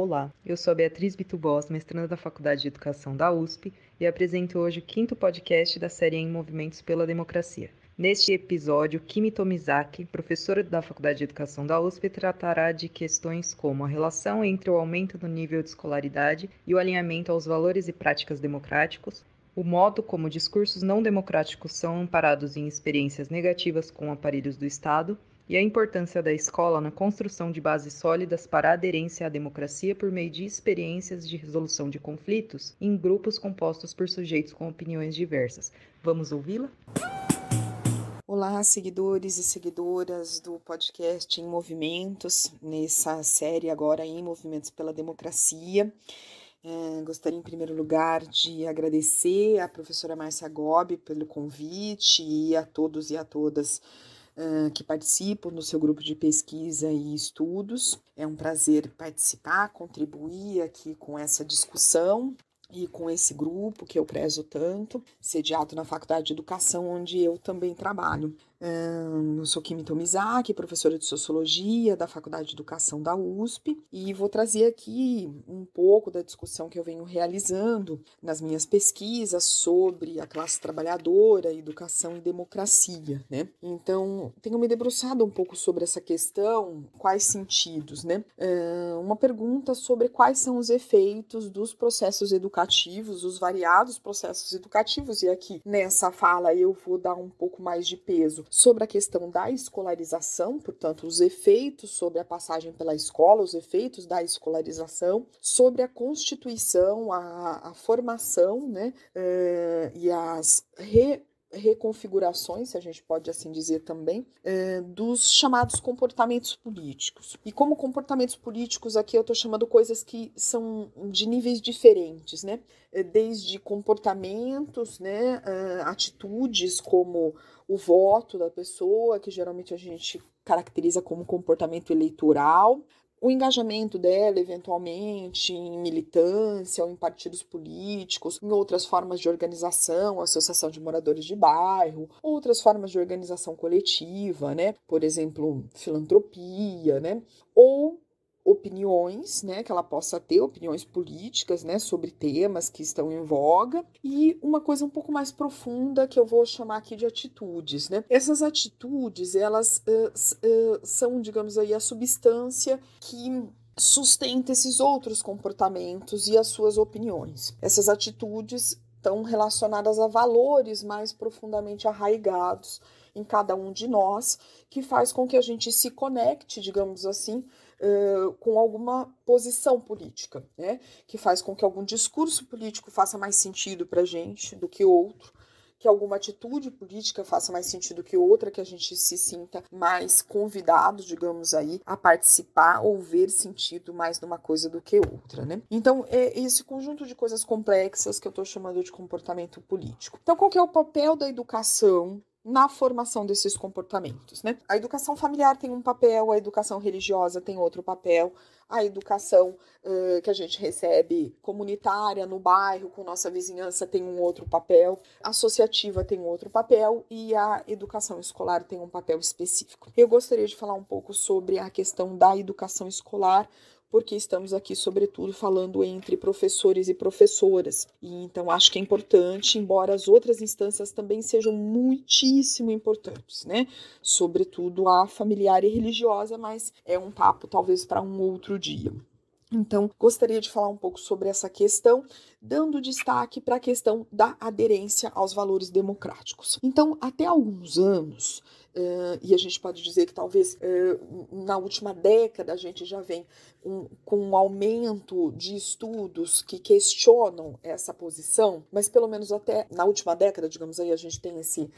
Olá, eu sou a Beatriz Bitubós, mestranda da Faculdade de Educação da USP e apresento hoje o quinto podcast da série Em Movimentos pela Democracia. Neste episódio, Kimi Tomizaki, professora da Faculdade de Educação da USP, tratará de questões como a relação entre o aumento do nível de escolaridade e o alinhamento aos valores e práticas democráticos, o modo como discursos não democráticos são amparados em experiências negativas com aparelhos do Estado e a importância da escola na construção de bases sólidas para a aderência à democracia por meio de experiências de resolução de conflitos em grupos compostos por sujeitos com opiniões diversas. Vamos ouvi-la? Olá, seguidores e seguidoras do podcast Em Movimentos, nessa série agora em Movimentos pela Democracia. É, gostaria, em primeiro lugar, de agradecer à professora Márcia Gobi pelo convite e a todos e a todas que participo no seu grupo de pesquisa e estudos. É um prazer participar, contribuir aqui com essa discussão e com esse grupo que eu prezo tanto, sediado na Faculdade de Educação, onde eu também trabalho eu sou Kimi Tomizaki, professora de Sociologia da Faculdade de Educação da USP, e vou trazer aqui um pouco da discussão que eu venho realizando nas minhas pesquisas sobre a classe trabalhadora, educação e democracia. Né? Então, tenho me debruçado um pouco sobre essa questão, quais sentidos, né? uma pergunta sobre quais são os efeitos dos processos educativos, os variados processos educativos, e aqui nessa fala eu vou dar um pouco mais de peso sobre a questão da escolarização, portanto, os efeitos sobre a passagem pela escola, os efeitos da escolarização, sobre a constituição, a, a formação né, uh, e as re reconfigurações, se a gente pode assim dizer também, é, dos chamados comportamentos políticos. E como comportamentos políticos, aqui eu estou chamando coisas que são de níveis diferentes, né? É, desde comportamentos, né, é, atitudes como o voto da pessoa, que geralmente a gente caracteriza como comportamento eleitoral, o engajamento dela, eventualmente, em militância ou em partidos políticos, em outras formas de organização, associação de moradores de bairro, outras formas de organização coletiva, né? Por exemplo, filantropia, né? Ou opiniões, né, que ela possa ter opiniões políticas, né, sobre temas que estão em voga e uma coisa um pouco mais profunda que eu vou chamar aqui de atitudes, né? Essas atitudes, elas uh, uh, são, digamos aí, a substância que sustenta esses outros comportamentos e as suas opiniões. Essas atitudes estão relacionadas a valores mais profundamente arraigados em cada um de nós, que faz com que a gente se conecte, digamos assim, com alguma posição política, né? que faz com que algum discurso político faça mais sentido para a gente do que outro, que alguma atitude política faça mais sentido que outra, que a gente se sinta mais convidado, digamos aí, a participar ou ver sentido mais numa coisa do que outra, né? Então, é esse conjunto de coisas complexas que eu estou chamando de comportamento político. Então, qual que é o papel da educação na formação desses comportamentos. Né? A educação familiar tem um papel, a educação religiosa tem outro papel, a educação uh, que a gente recebe comunitária no bairro, com nossa vizinhança, tem um outro papel, associativa tem outro papel e a educação escolar tem um papel específico. Eu gostaria de falar um pouco sobre a questão da educação escolar porque estamos aqui, sobretudo, falando entre professores e professoras. E então acho que é importante, embora as outras instâncias também sejam muitíssimo importantes, né? Sobretudo a familiar e religiosa, mas é um papo talvez para um outro dia. Então, gostaria de falar um pouco sobre essa questão, dando destaque para a questão da aderência aos valores democráticos. Então, até alguns anos, uh, e a gente pode dizer que talvez uh, na última década a gente já vem um, com um aumento de estudos que questionam essa posição, mas pelo menos até na última década, digamos aí, a gente tem esse, uh,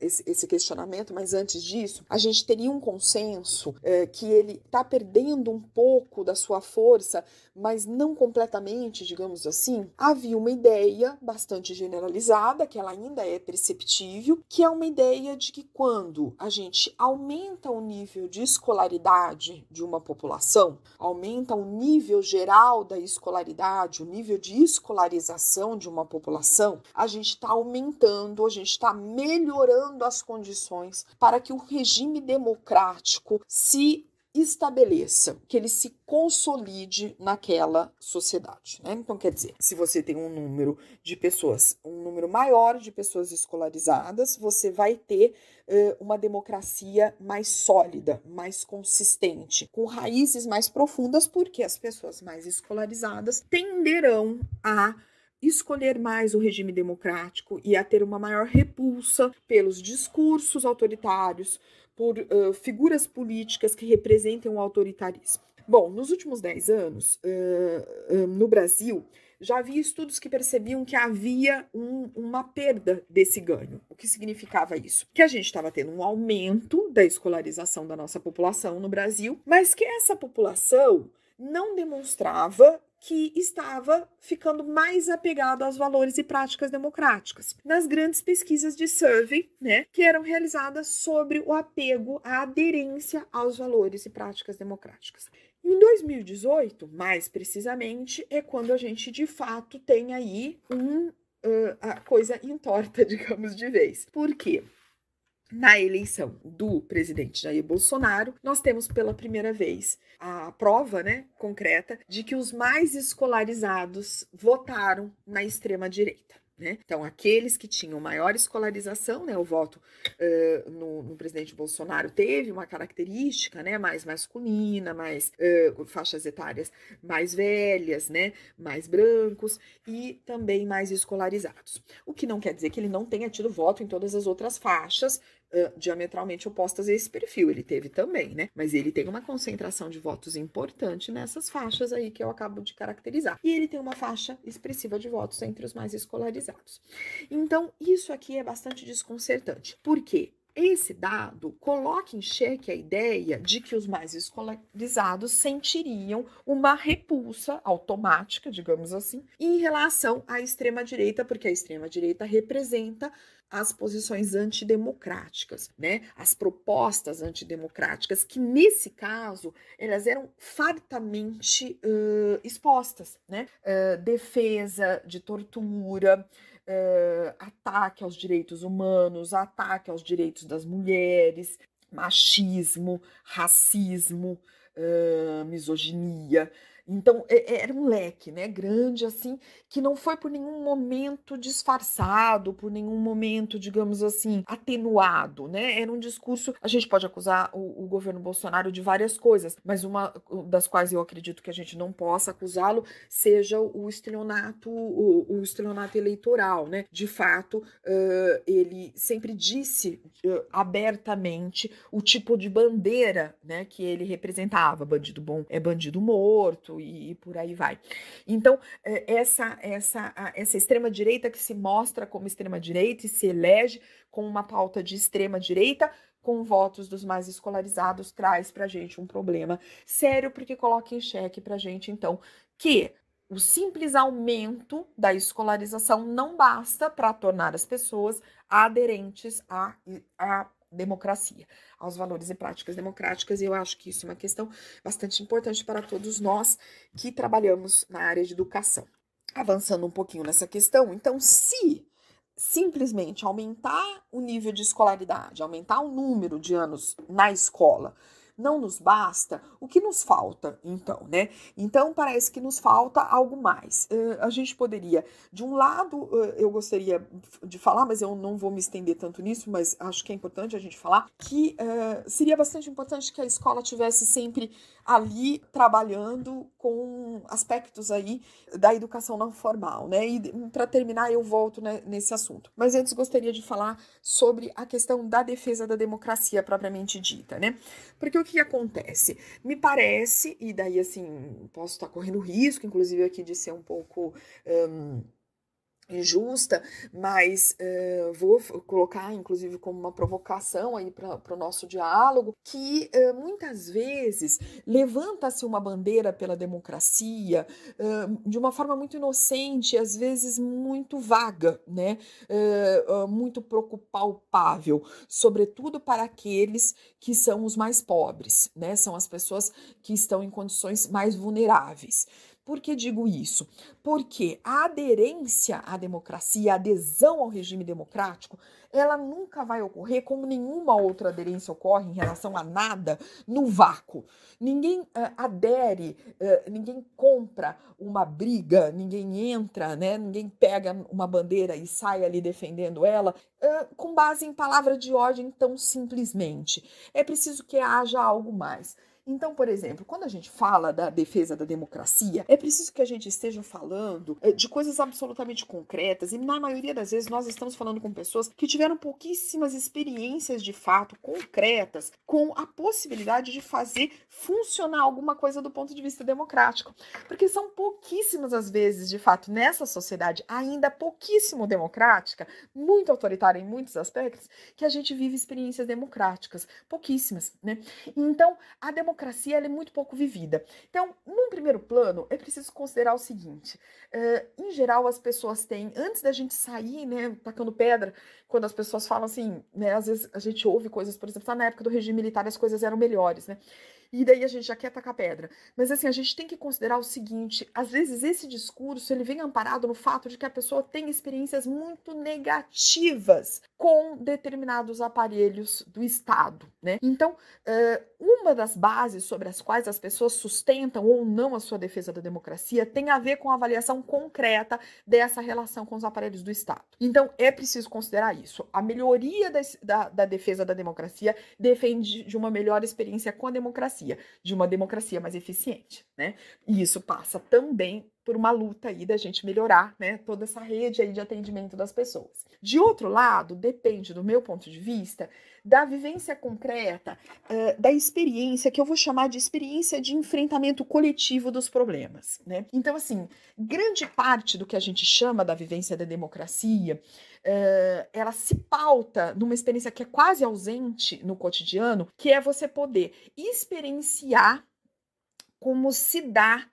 esse, esse, questionamento, mas antes disso, a gente teria um consenso que ele está perdendo um pouco da sua força, mas não completamente, digamos assim. Havia uma ideia bastante generalizada, que ela ainda é perceptível, que é uma ideia de que quando a gente aumenta o nível de escolaridade de uma população, aumenta o nível geral da escolaridade, o nível de escolarização de uma população, a gente está aumentando, a gente está melhorando as condições para que o regime democrático se estabeleça, que ele se consolide naquela sociedade. Né? Então, quer dizer, se você tem um número de pessoas, um número maior de pessoas escolarizadas, você vai ter uh, uma democracia mais sólida, mais consistente, com raízes mais profundas, porque as pessoas mais escolarizadas tenderão a escolher mais o regime democrático e a ter uma maior repulsa pelos discursos autoritários, por uh, figuras políticas que representam o autoritarismo. Bom, nos últimos 10 anos, uh, uh, no Brasil, já havia estudos que percebiam que havia um, uma perda desse ganho. O que significava isso? Que a gente estava tendo um aumento da escolarização da nossa população no Brasil, mas que essa população não demonstrava que estava ficando mais apegado aos valores e práticas democráticas. Nas grandes pesquisas de survey, né, que eram realizadas sobre o apego à aderência aos valores e práticas democráticas. Em 2018, mais precisamente, é quando a gente de fato tem aí um, uh, a coisa entorta, digamos, de vez. Por quê? na eleição do presidente Jair Bolsonaro, nós temos pela primeira vez a prova né, concreta de que os mais escolarizados votaram na extrema-direita. Né? Então, aqueles que tinham maior escolarização, né, o voto uh, no, no, presidente Bolsonaro teve uma característica né, mais masculina, mais uh, faixas etárias mais velhas, né, mais brancos e também mais escolarizados. O que não quer dizer que ele não tenha tido voto em todas as outras faixas, uh, diametralmente opostas a esse perfil. Ele teve também, né? Mas ele tem uma concentração de votos importante nessas faixas aí que eu acabo de caracterizar. E ele tem uma faixa expressiva de votos entre os mais escolarizados. Então, isso aqui é bastante desconcertante. Por quê? Esse dado coloca em xeque a ideia de que os mais escolarizados sentiriam uma repulsa automática, digamos assim, em relação à extrema-direita, porque a extrema-direita representa as posições antidemocráticas, né? As propostas antidemocráticas, que nesse caso elas eram fartamente uh, expostas, né? Uh, defesa de tortura, uh, ataque aos direitos humanos, ataque aos direitos das mulheres, machismo, racismo, misoginia. Então, é, é, era um leque, né, grande assim, que não foi por nenhum momento disfarçado, por nenhum momento, digamos assim, atenuado, né? Era um discurso, a gente pode acusar o, o governo Bolsonaro de várias coisas, mas uma das quais eu acredito que a gente não possa acusá-lo seja o estelionato, o, o estelionato eleitoral, né? De fato, uh, ele sempre disse uh, abertamente o tipo de bandeira, né, que ele representava, bandido bom é bandido morto, e, e por aí vai. Então, eh, essa, essa, essa extrema-direita que se mostra como extrema-direita e se elege com uma pauta de extrema-direita, com votos dos mais escolarizados, traz para a gente um problema sério, porque coloca em xeque para a gente, então, que o simples aumento da escolarização não basta para tornar as pessoas aderentes à, à democracia, aos valores e práticas democráticas, e eu acho que isso é uma questão bastante importante para todos nós que trabalhamos na área de educação. Avançando um pouquinho nessa questão, então, se simplesmente aumentar o nível de escolaridade, aumentar o número de anos na escola, não nos basta, o que nos falta, então, né? Então, parece que nos falta algo mais. Uh, a gente poderia, de um lado, uh, eu gostaria de falar, mas eu não vou me estender tanto nisso, mas acho que é importante a gente falar, que uh, seria bastante importante que a escola tivesse sempre ali trabalhando com aspectos aí da educação não formal, né? E para terminar, eu volto né, nesse assunto. Mas antes gostaria de falar sobre a questão da defesa da democracia propriamente dita, né? Porque o que acontece? Me parece, e daí assim, posso estar correndo risco, inclusive aqui, de ser um pouco. Um, injusta, mas uh, vou colocar, inclusive, como uma provocação aí para o nosso diálogo, que uh, muitas vezes levanta-se uma bandeira pela democracia uh, de uma forma muito inocente, às vezes muito vaga, né? Ah, muito pouco palpável, sobretudo para aqueles que são os mais pobres, né? São as pessoas que estão em condições mais vulneráveis. Por que digo isso? Porque a aderência à democracia, a adesão ao regime democrático, ela nunca vai ocorrer como nenhuma outra aderência ocorre em relação a nada no vácuo. Ninguém uh, adere, uh, ninguém compra uma briga, ninguém entra, né? Ninguém pega uma bandeira e sai ali defendendo ela uh, com base em palavra de ordem tão simplesmente. É preciso que haja algo mais. Então, por exemplo, quando a gente fala da defesa da democracia, é preciso que a gente esteja falando eh, de coisas absolutamente concretas e, na maioria das vezes, nós estamos falando com pessoas que tiveram pouquíssimas experiências de fato concretas com a possibilidade de fazer funcionar alguma coisa do ponto de vista democrático. Porque são pouquíssimas as vezes, de fato, nessa sociedade ainda pouquíssimo democrática, muito autoritária em muitos aspectos, que a gente vive experiências democráticas. Pouquíssimas, né? Então, a democracia democracia é muito pouco vivida. Então, num primeiro plano, é preciso considerar o seguinte: uh, em geral, as pessoas têm, antes da gente sair, né, tacando pedra, quando as pessoas falam assim, né, às vezes a gente ouve coisas, por exemplo, tá na época do regime militar as coisas eram melhores, né? E daí a gente já quer tacar pedra. Mas assim, a gente tem que considerar o seguinte, às vezes esse discurso, ele vem amparado no fato de que a pessoa tem experiências muito negativas com determinados aparelhos do Estado. Né? Então, uma das bases sobre as quais as pessoas sustentam ou não a sua defesa da democracia tem a ver com a avaliação concreta dessa relação com os aparelhos do Estado. Então, é preciso considerar isso. A melhoria da, da, da defesa da democracia defende de uma melhor experiência com a democracia, de uma democracia mais eficiente. Né? E isso passa também por uma luta aí da gente melhorar, né, toda essa rede aí de atendimento das pessoas. De outro lado, depende do meu ponto de vista, da vivência concreta, uh, da experiência que eu vou chamar de experiência de enfrentamento coletivo dos problemas, né? Então, assim, grande parte do que a gente chama da vivência da democracia, uh, ela se pauta numa experiência que é quase ausente no cotidiano, que é você poder experienciar como se dá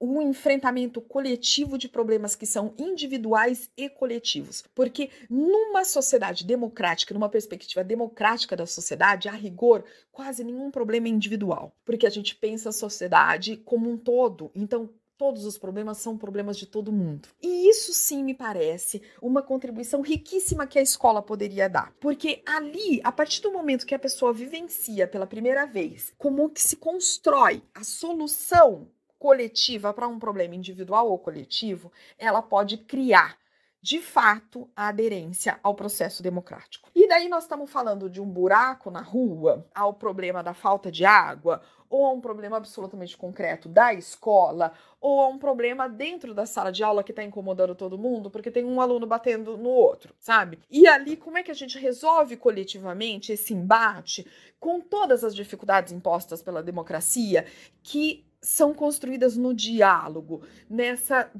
um enfrentamento coletivo de problemas que são individuais e coletivos. Porque numa sociedade democrática, numa perspectiva democrática da sociedade, a rigor, quase nenhum problema é individual. Porque a gente pensa a sociedade como um todo. Então, todos os problemas são problemas de todo mundo. E isso sim me parece uma contribuição riquíssima que a escola poderia dar. Porque ali, a partir do momento que a pessoa vivencia pela primeira vez como que se constrói a solução coletiva para um problema individual ou coletivo, ela pode criar de fato a aderência ao processo democrático. E daí nós estamos falando de um buraco na rua, ao problema da falta de água, ou a um problema absolutamente concreto da escola, ou a um problema dentro da sala de aula que está incomodando todo mundo, porque tem um aluno batendo no outro, sabe? E ali, como é que a gente resolve coletivamente esse embate com todas as dificuldades impostas pela democracia que são construídas no diálogo, nessa,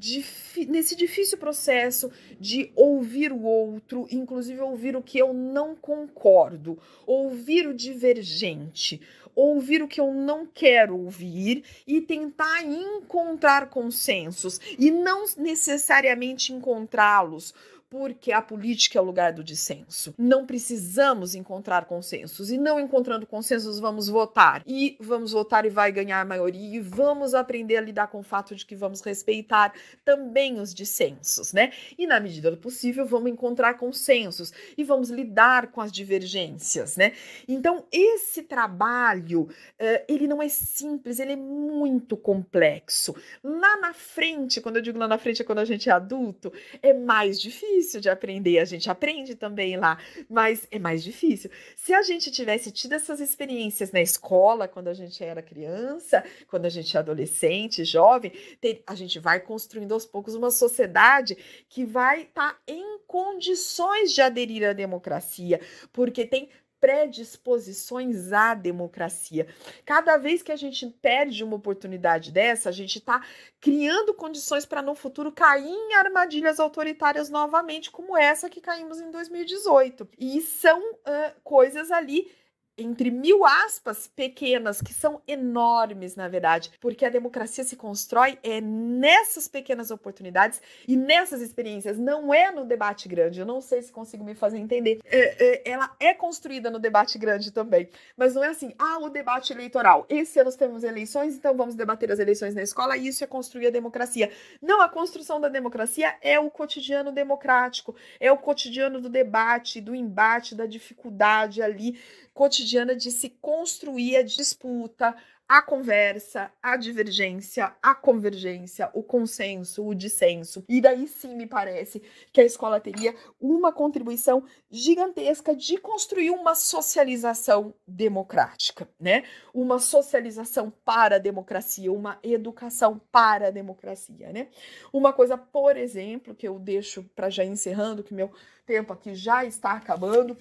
nesse difícil processo de ouvir o outro, inclusive ouvir o que eu não concordo, ouvir o divergente, ouvir o que eu não quero ouvir e tentar encontrar consensos e não necessariamente encontrá-los, porque a política é o lugar do dissenso. Não precisamos encontrar consensos e não encontrando consensos vamos votar e vamos votar e vai ganhar a maioria e vamos aprender a lidar com o fato de que vamos respeitar também os dissensos, né? E na medida do possível vamos encontrar consensos e vamos lidar com as divergências, né? Então esse trabalho eh, ele não é simples, ele é muito complexo. Lá na frente, quando eu digo lá na frente é quando a gente é adulto, é mais difícil difícil de aprender, a gente aprende também lá, mas é mais difícil. Se a gente tivesse tido essas experiências na escola, quando a gente era criança, quando a gente é adolescente, jovem, a gente vai construindo aos poucos uma sociedade que vai estar tá em condições de aderir à democracia, porque tem predisposições à democracia. Cada vez que a gente perde uma oportunidade dessa, a gente está criando condições para no futuro cair em armadilhas autoritárias novamente, como essa que caímos em 2018. E são uh, coisas ali entre mil aspas pequenas, que são enormes, na verdade, porque a democracia se constrói é nessas pequenas oportunidades e nessas experiências, não é no debate grande. Eu não sei se consigo me fazer entender. É, é, ela é construída no debate grande também, mas não é assim, ah, o debate eleitoral. Esse ano temos eleições, então vamos debater as eleições na escola e isso é construir a democracia. Não, a construção da democracia é o cotidiano democrático, é o cotidiano do debate, do embate, da dificuldade ali cotidiana de se construir a disputa, a conversa, a divergência, a convergência, o consenso, o dissenso. E daí sim me parece que a escola teria uma contribuição gigantesca de construir uma socialização democrática, né? Uma socialização para a democracia, uma educação para a democracia, né? Uma coisa, por exemplo, que eu deixo para já encerrando, que meu tempo aqui já está acabando,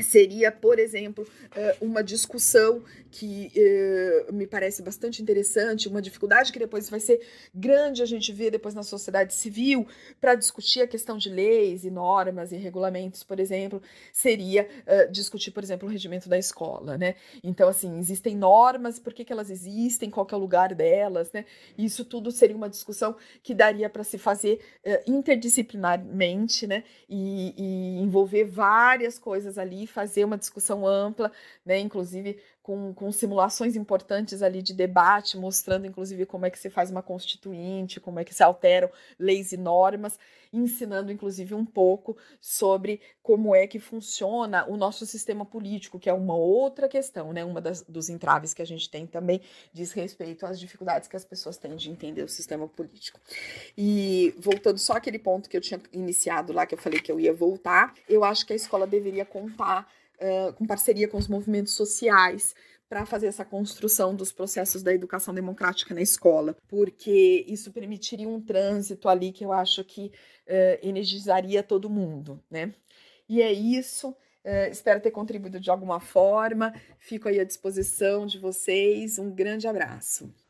seria, por exemplo, eh, uma discussão que eh, me parece bastante interessante, uma dificuldade que depois vai ser grande a gente ver depois na sociedade civil para discutir a questão de leis e normas e regulamentos, por exemplo, seria eh, discutir, por exemplo, o regimento da escola, né? Então, assim, existem normas, por que, que elas existem, qual é o lugar delas, né? Isso tudo seria uma discussão que daria para se fazer interdisciplinarmente, né? E, e envolver várias coisas ali fazer uma discussão ampla, né? Inclusive com, com simulações importantes ali de debate, mostrando inclusive como é que se faz uma constituinte, como é que se alteram leis e normas, ensinando inclusive um pouco sobre como é que funciona o nosso sistema político, que é uma outra questão, né? Uma das, dos entraves que a gente tem também diz respeito às dificuldades que as pessoas têm de entender o sistema político. E voltando só aquele ponto que eu tinha iniciado lá, que eu falei que eu ia voltar, eu acho que a escola deveria contar com parceria com os movimentos sociais, para fazer essa construção dos processos da educação democrática na escola, porque isso permitiria um trânsito ali que eu acho que uh, energizaria todo mundo, né? E é isso. Uh, espero ter contribuído de alguma forma. Fico aí à disposição de vocês. Um grande abraço.